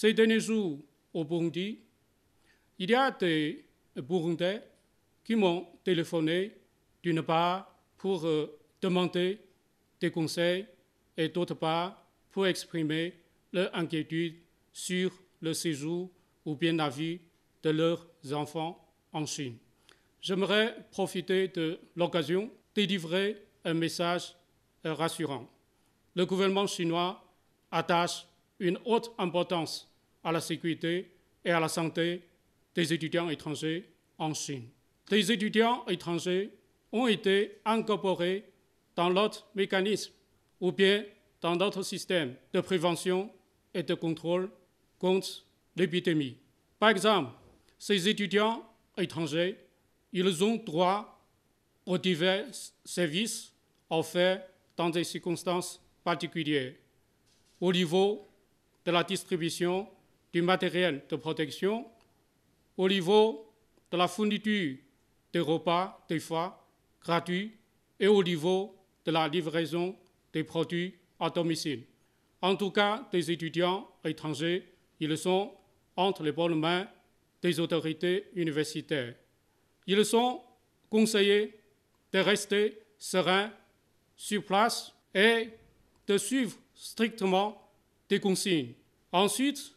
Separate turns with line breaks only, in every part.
Ces derniers jours au Burundi. Il y a des Burundais qui m'ont téléphoné d'une part pour euh, demander des conseils et d'autre part pour exprimer leur inquiétude sur le séjour ou bien la vie de leurs enfants en Chine. J'aimerais profiter de l'occasion délivrer un message euh, rassurant. Le gouvernement chinois attache une haute importance à la sécurité et à la santé des étudiants étrangers en Chine. Des étudiants étrangers ont été incorporés dans notre mécanisme ou bien dans notre système de prévention et de contrôle contre l'épidémie. Par exemple, ces étudiants étrangers, ils ont droit aux divers services offerts dans des circonstances particulières. Au niveau de la distribution du matériel de protection au niveau de la fourniture des repas, des fois gratuits, et au niveau de la livraison des produits à domicile. En tout cas, des étudiants étrangers, ils sont entre les bonnes mains des autorités universitaires. Ils sont conseillés de rester sereins sur place et de suivre strictement des consignes. Ensuite,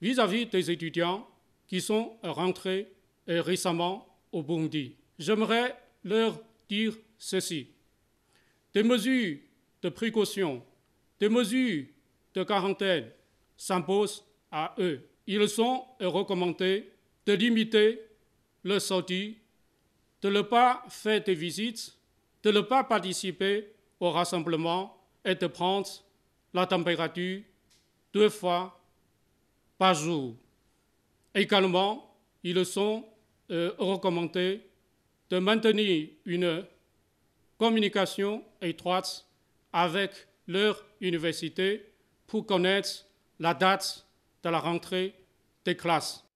vis-à-vis des étudiants qui sont rentrés euh, récemment au Burundi, j'aimerais leur dire ceci. Des mesures de précaution, des mesures de quarantaine s'imposent à eux. Ils sont recommandés de limiter le sortie, de ne pas faire des visites, de ne pas participer au rassemblement et de prendre la température deux fois par jour. Également, ils sont euh, recommandés de maintenir une communication étroite avec leur université pour connaître la date de la rentrée des classes.